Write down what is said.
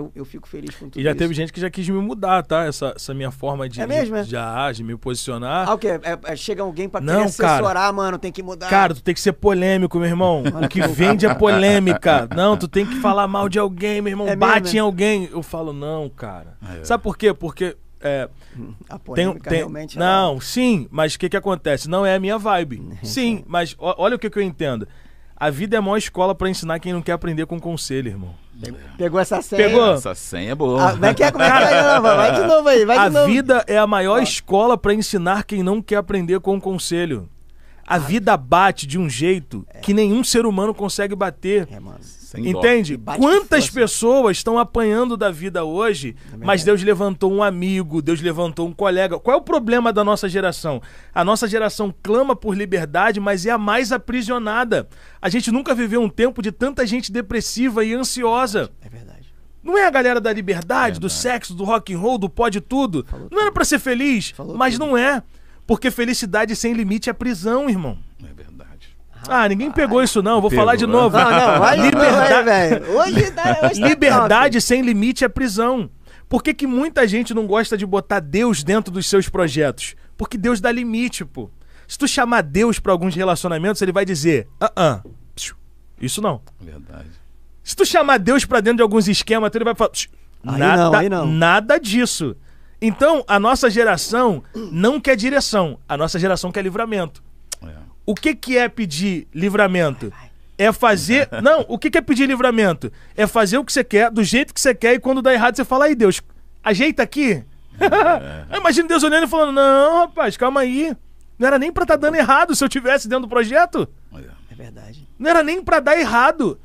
Eu, eu, fico feliz com tudo E já isso. teve gente que já quis me mudar, tá? Essa, essa minha forma de, é mesmo, de, é? já, de me posicionar. Ah, o quê? É, é chega alguém pra não, assessorar, cara, mano, tem que mudar. Cara, tu tem que ser polêmico, meu irmão. o que vende é polêmica. Não, tu tem que falar mal de alguém, meu irmão. É bate mesmo, é? em alguém. Eu falo, não, cara. Ah, é. Sabe por quê? Porque... É, a polêmica tem, tem, realmente... Não, sim, mas o que que acontece? Não é a minha vibe. sim, mas olha o que que eu entendo. A vida é a maior escola para ensinar quem não quer aprender com conselho, irmão. Pegou essa senha. Pegou. Essa senha é boa. Ah, vai, que é, como é que é? Não, vai de novo aí, vai de a novo. A vida é a maior escola para ensinar quem não quer aprender com conselho. A vida bate de um jeito é. que nenhum ser humano consegue bater. É, mano. Entende? Quantas né? pessoas estão apanhando da vida hoje, é mas Deus levantou um amigo, Deus levantou um colega. Qual é o problema da nossa geração? A nossa geração clama por liberdade, mas é a mais aprisionada. A gente nunca viveu um tempo de tanta gente depressiva e ansiosa. É verdade. Não é a galera da liberdade, é do sexo, do rock and roll, do pode tudo. Falou não tudo. era para ser feliz, Falou mas tudo. não é. Porque felicidade sem limite é prisão, irmão. É verdade. Ah, ninguém pegou isso não, vou pegou. falar de é? novo. Não, ah, não, vai, Liberda... vai, hoje dá, hoje tá Liberdade tá sem limite é prisão. Por que, que muita gente não gosta de botar Deus dentro dos seus projetos? Porque Deus dá limite, pô. Se tu chamar Deus para alguns relacionamentos, ele vai dizer: "Ah, ah, isso não". Verdade. Se tu chamar Deus para dentro de alguns esquemas, ele vai falar: "Nada, aí não, aí não. nada disso". Então, a nossa geração não quer direção, a nossa geração quer livramento. É. O que, que é pedir livramento? É fazer. Não, o que, que é pedir livramento? É fazer o que você quer, do jeito que você quer, e quando dá errado, você fala, ai Deus, ajeita aqui. É. Imagina Deus olhando e falando: não, rapaz, calma aí. Não era nem pra estar tá dando errado se eu tivesse dentro do projeto. É, é verdade. Não era nem pra dar errado.